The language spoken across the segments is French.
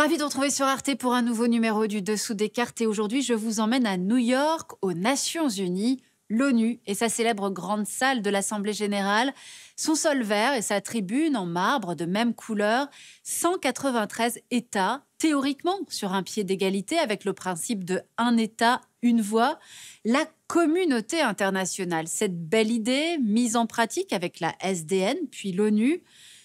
Ravi de retrouver sur Arte pour un nouveau numéro du Dessous des cartes. Et aujourd'hui, je vous emmène à New York, aux Nations Unies, l'ONU et sa célèbre grande salle de l'Assemblée générale. Son sol vert et sa tribune en marbre de même couleur. 193 États, théoriquement sur un pied d'égalité avec le principe de un État, une voix. La communauté internationale, cette belle idée mise en pratique avec la SDN puis l'ONU.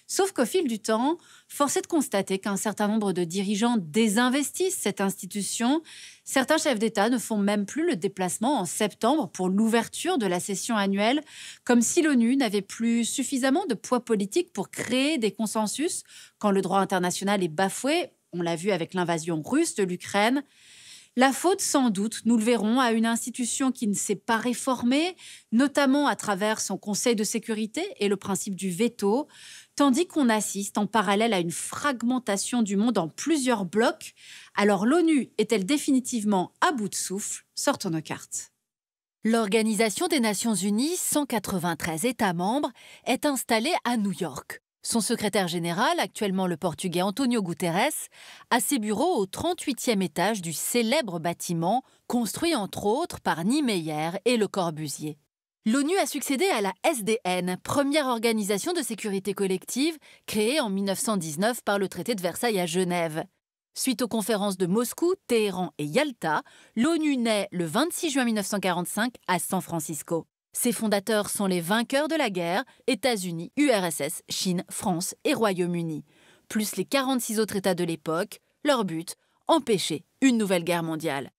Sauf qu'au fil du temps, force est de constater qu'un certain nombre de dirigeants désinvestissent cette institution. Certains chefs d'État ne font même plus le déplacement en septembre pour l'ouverture de la session annuelle, comme si l'ONU n'avait plus suffisamment de poids politique pour créer des consensus quand le droit international est bafoué. On l'a vu avec l'invasion russe de l'Ukraine. La faute, sans doute, nous le verrons, à une institution qui ne s'est pas réformée, notamment à travers son Conseil de sécurité et le principe du veto tandis qu'on assiste en parallèle à une fragmentation du monde en plusieurs blocs, alors l'ONU est-elle définitivement à bout de souffle Sortons nos cartes. L'Organisation des Nations Unies, 193 États membres, est installée à New York. Son secrétaire général, actuellement le portugais Antonio Guterres, a ses bureaux au 38e étage du célèbre bâtiment, construit entre autres par Niemeyer et Le Corbusier. L'ONU a succédé à la SDN, première organisation de sécurité collective créée en 1919 par le traité de Versailles à Genève. Suite aux conférences de Moscou, Téhéran et Yalta, l'ONU naît le 26 juin 1945 à San Francisco. Ses fondateurs sont les vainqueurs de la guerre, États-Unis, URSS, Chine, France et Royaume-Uni, plus les 46 autres États de l'époque, leur but, empêcher une nouvelle guerre mondiale.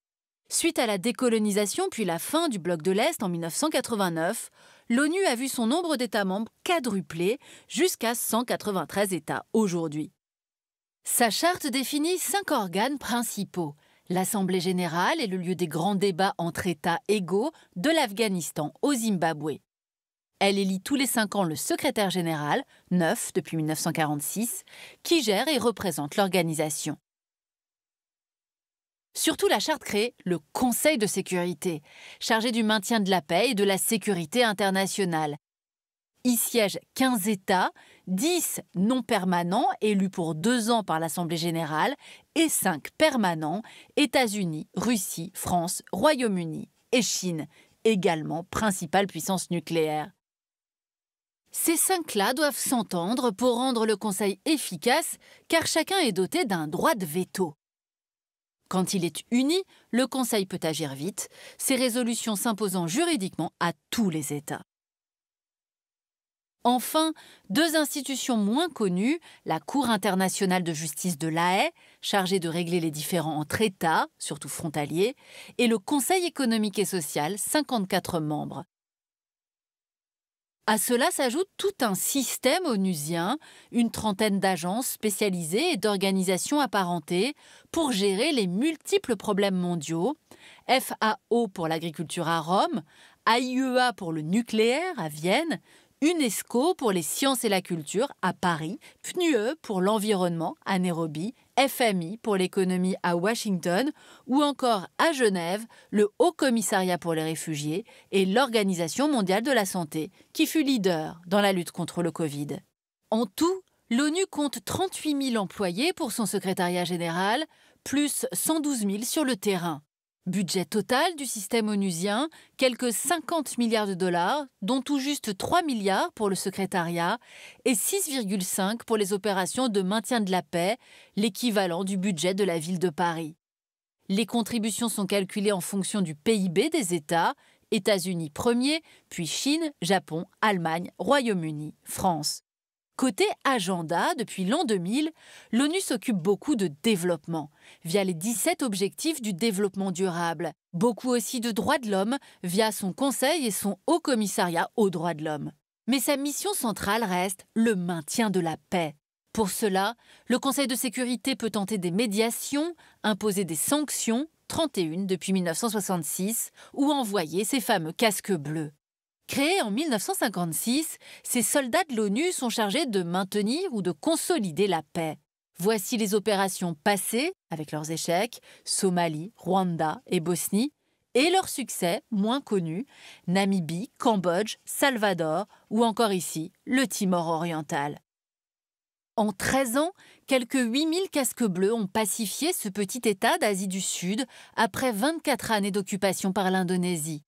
Suite à la décolonisation puis la fin du bloc de l'Est en 1989, l'ONU a vu son nombre d'États membres quadrupler jusqu'à 193 États aujourd'hui. Sa charte définit cinq organes principaux. L'Assemblée générale est le lieu des grands débats entre États égaux de l'Afghanistan au Zimbabwe. Elle élit tous les cinq ans le secrétaire général, neuf depuis 1946, qui gère et représente l'organisation. Surtout, la charte crée le Conseil de sécurité, chargé du maintien de la paix et de la sécurité internationale. Y siègent 15 États, 10 non permanents, élus pour deux ans par l'Assemblée générale, et 5 permanents, États-Unis, Russie, France, Royaume-Uni et Chine, également principales puissances nucléaires. Ces cinq-là doivent s'entendre pour rendre le Conseil efficace, car chacun est doté d'un droit de veto. Quand il est uni, le Conseil peut agir vite, ses résolutions s'imposant juridiquement à tous les États. Enfin, deux institutions moins connues, la Cour internationale de justice de La Haye, chargée de régler les différends entre États, surtout frontaliers, et le Conseil économique et social, 54 membres, à cela s'ajoute tout un système onusien, une trentaine d'agences spécialisées et d'organisations apparentées pour gérer les multiples problèmes mondiaux, FAO pour l'agriculture à Rome, AIEA e pour le nucléaire à Vienne, UNESCO pour les sciences et la culture à Paris, PNUE pour l'environnement à Nairobi, FMI pour l'économie à Washington ou encore à Genève, le Haut Commissariat pour les réfugiés et l'Organisation mondiale de la santé, qui fut leader dans la lutte contre le Covid. En tout, l'ONU compte 38 000 employés pour son secrétariat général, plus 112 000 sur le terrain. Budget total du système onusien, quelques 50 milliards de dollars, dont tout juste 3 milliards pour le secrétariat et 6,5 pour les opérations de maintien de la paix, l'équivalent du budget de la ville de Paris. Les contributions sont calculées en fonction du PIB des États, États-Unis premier, puis Chine, Japon, Allemagne, Royaume-Uni, France. Côté agenda, depuis l'an 2000, l'ONU s'occupe beaucoup de développement, via les 17 objectifs du développement durable, beaucoup aussi de droits de l'homme, via son Conseil et son Haut Commissariat aux droits de l'homme. Mais sa mission centrale reste le maintien de la paix. Pour cela, le Conseil de sécurité peut tenter des médiations, imposer des sanctions, 31 depuis 1966, ou envoyer ses fameux casques bleus. Créés en 1956, ces soldats de l'ONU sont chargés de maintenir ou de consolider la paix. Voici les opérations passées, avec leurs échecs, Somalie, Rwanda et Bosnie, et leurs succès moins connus, Namibie, Cambodge, Salvador ou encore ici, le Timor oriental. En 13 ans, quelques 8000 casques bleus ont pacifié ce petit État d'Asie du Sud après 24 années d'occupation par l'Indonésie.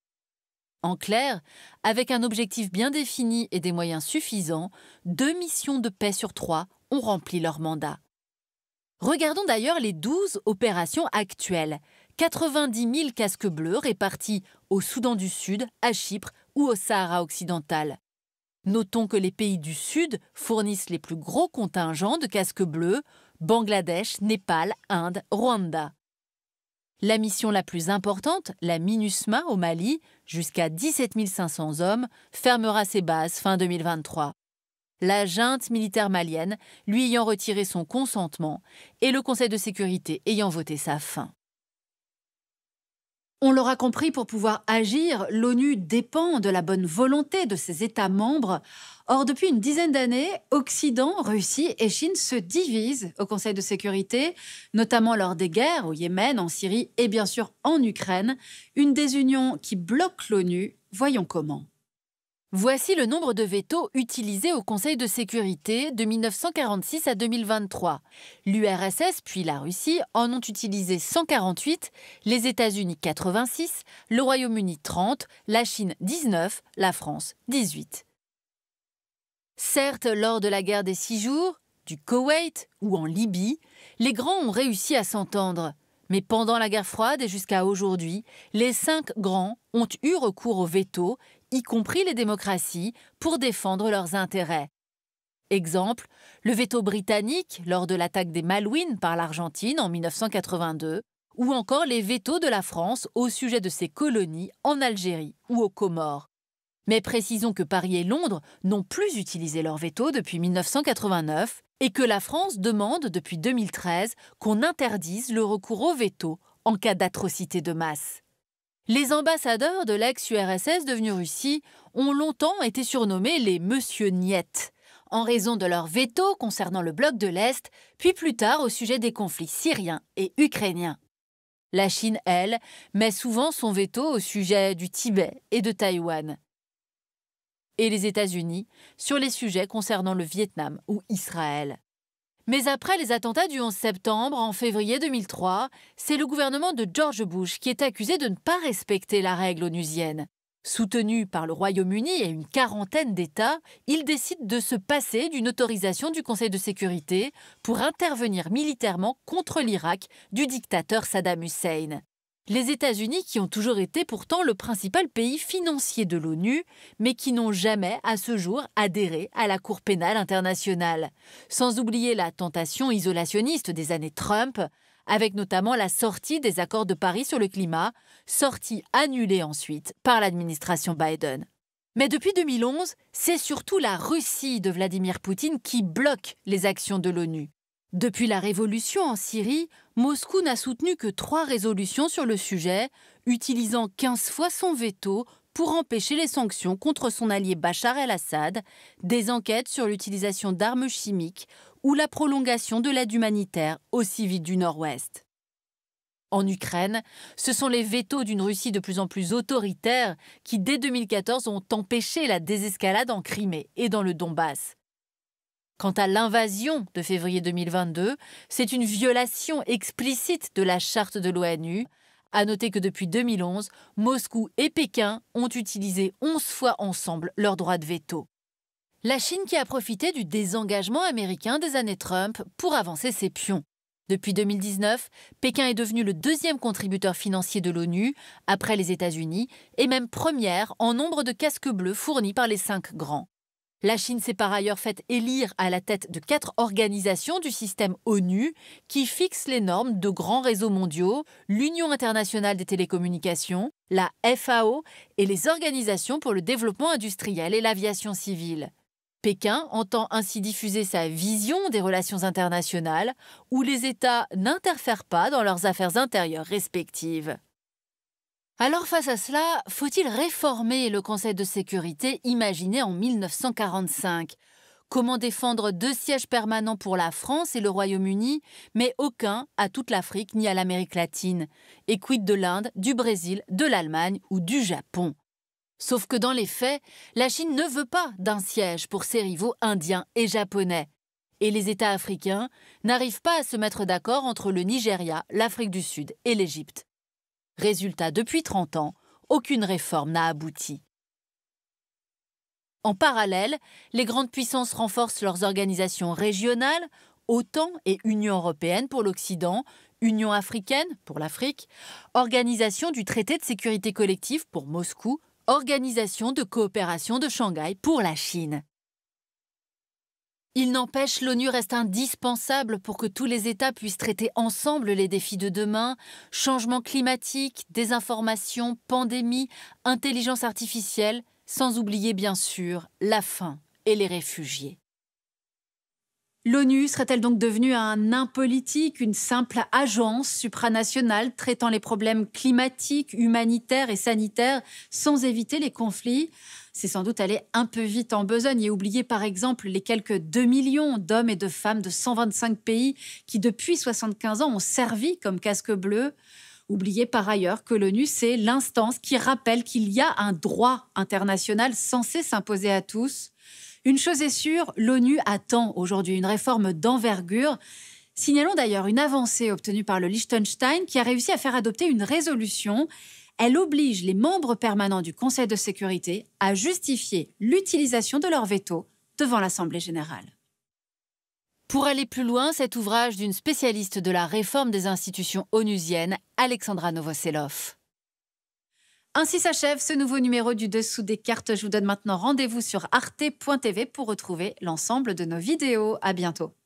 En clair, avec un objectif bien défini et des moyens suffisants, deux missions de paix sur trois ont rempli leur mandat. Regardons d'ailleurs les 12 opérations actuelles. 90 000 casques bleus répartis au Soudan du Sud, à Chypre ou au Sahara occidental. Notons que les pays du Sud fournissent les plus gros contingents de casques bleus, Bangladesh, Népal, Inde, Rwanda. La mission la plus importante, la MINUSMA au Mali, jusqu'à 17 500 hommes, fermera ses bases fin 2023. La junte militaire malienne lui ayant retiré son consentement et le Conseil de sécurité ayant voté sa fin. On l'aura compris, pour pouvoir agir, l'ONU dépend de la bonne volonté de ses États membres. Or, depuis une dizaine d'années, Occident, Russie et Chine se divisent au Conseil de sécurité, notamment lors des guerres au Yémen, en Syrie et bien sûr en Ukraine. Une désunion qui bloque l'ONU. Voyons comment. Voici le nombre de vétos utilisés au Conseil de sécurité de 1946 à 2023. L'URSS puis la Russie en ont utilisé 148, les États-Unis 86, le Royaume-Uni 30, la Chine 19, la France 18. Certes, lors de la guerre des six jours, du Koweït ou en Libye, les grands ont réussi à s'entendre. Mais pendant la guerre froide et jusqu'à aujourd'hui, les cinq grands ont eu recours au veto y compris les démocraties, pour défendre leurs intérêts. Exemple, le veto britannique lors de l'attaque des Malouines par l'Argentine en 1982, ou encore les vétos de la France au sujet de ses colonies en Algérie ou aux Comores. Mais précisons que Paris et Londres n'ont plus utilisé leur veto depuis 1989 et que la France demande depuis 2013 qu'on interdise le recours au veto en cas d'atrocité de masse. Les ambassadeurs de l'ex-URSS devenue Russie ont longtemps été surnommés les Monsieur Niet », en raison de leur veto concernant le bloc de l'Est, puis plus tard au sujet des conflits syriens et ukrainiens. La Chine, elle, met souvent son veto au sujet du Tibet et de Taïwan. Et les États-Unis sur les sujets concernant le Vietnam ou Israël. Mais après les attentats du 11 septembre, en février 2003, c'est le gouvernement de George Bush qui est accusé de ne pas respecter la règle onusienne. Soutenu par le Royaume-Uni et une quarantaine d'États, il décide de se passer d'une autorisation du Conseil de sécurité pour intervenir militairement contre l'Irak du dictateur Saddam Hussein. Les États-Unis, qui ont toujours été pourtant le principal pays financier de l'ONU, mais qui n'ont jamais, à ce jour, adhéré à la Cour pénale internationale. Sans oublier la tentation isolationniste des années Trump, avec notamment la sortie des accords de Paris sur le climat, sortie annulée ensuite par l'administration Biden. Mais depuis 2011, c'est surtout la Russie de Vladimir Poutine qui bloque les actions de l'ONU. Depuis la révolution en Syrie, Moscou n'a soutenu que trois résolutions sur le sujet, utilisant 15 fois son veto pour empêcher les sanctions contre son allié Bachar el-Assad, des enquêtes sur l'utilisation d'armes chimiques ou la prolongation de l'aide humanitaire aux civils du Nord-Ouest. En Ukraine, ce sont les vétos d'une Russie de plus en plus autoritaire qui, dès 2014, ont empêché la désescalade en Crimée et dans le Donbass. Quant à l'invasion de février 2022, c'est une violation explicite de la charte de l'ONU. À noter que depuis 2011, Moscou et Pékin ont utilisé 11 fois ensemble leur droit de veto. La Chine qui a profité du désengagement américain des années Trump pour avancer ses pions. Depuis 2019, Pékin est devenu le deuxième contributeur financier de l'ONU, après les États-Unis, et même première en nombre de casques bleus fournis par les cinq grands. La Chine s'est par ailleurs faite élire à la tête de quatre organisations du système ONU qui fixent les normes de grands réseaux mondiaux, l'Union internationale des télécommunications, la FAO et les organisations pour le développement industriel et l'aviation civile. Pékin entend ainsi diffuser sa vision des relations internationales où les États n'interfèrent pas dans leurs affaires intérieures respectives. Alors face à cela, faut-il réformer le Conseil de sécurité imaginé en 1945 Comment défendre deux sièges permanents pour la France et le Royaume-Uni, mais aucun à toute l'Afrique ni à l'Amérique latine Et quid de l'Inde, du Brésil, de l'Allemagne ou du Japon Sauf que dans les faits, la Chine ne veut pas d'un siège pour ses rivaux indiens et japonais. Et les États africains n'arrivent pas à se mettre d'accord entre le Nigeria, l'Afrique du Sud et l'Égypte. Résultat, depuis 30 ans, aucune réforme n'a abouti. En parallèle, les grandes puissances renforcent leurs organisations régionales, OTAN et Union européenne pour l'Occident, Union africaine pour l'Afrique, Organisation du traité de sécurité collective pour Moscou, Organisation de coopération de Shanghai pour la Chine. Il n'empêche, l'ONU reste indispensable pour que tous les États puissent traiter ensemble les défis de demain, changement climatique, désinformation, pandémie, intelligence artificielle, sans oublier bien sûr la faim et les réfugiés. L'ONU serait-elle donc devenue un impolitique, une simple agence supranationale traitant les problèmes climatiques, humanitaires et sanitaires sans éviter les conflits C'est sans doute aller un peu vite en besogne et oublier par exemple les quelques 2 millions d'hommes et de femmes de 125 pays qui depuis 75 ans ont servi comme casque bleu. Oubliez par ailleurs que l'ONU, c'est l'instance qui rappelle qu'il y a un droit international censé s'imposer à tous. Une chose est sûre, l'ONU attend aujourd'hui une réforme d'envergure. Signalons d'ailleurs une avancée obtenue par le Liechtenstein qui a réussi à faire adopter une résolution. Elle oblige les membres permanents du Conseil de sécurité à justifier l'utilisation de leur veto devant l'Assemblée générale. Pour aller plus loin, cet ouvrage d'une spécialiste de la réforme des institutions onusiennes, Alexandra Novoselov. Ainsi s'achève ce nouveau numéro du Dessous des cartes. Je vous donne maintenant rendez-vous sur arte.tv pour retrouver l'ensemble de nos vidéos. À bientôt.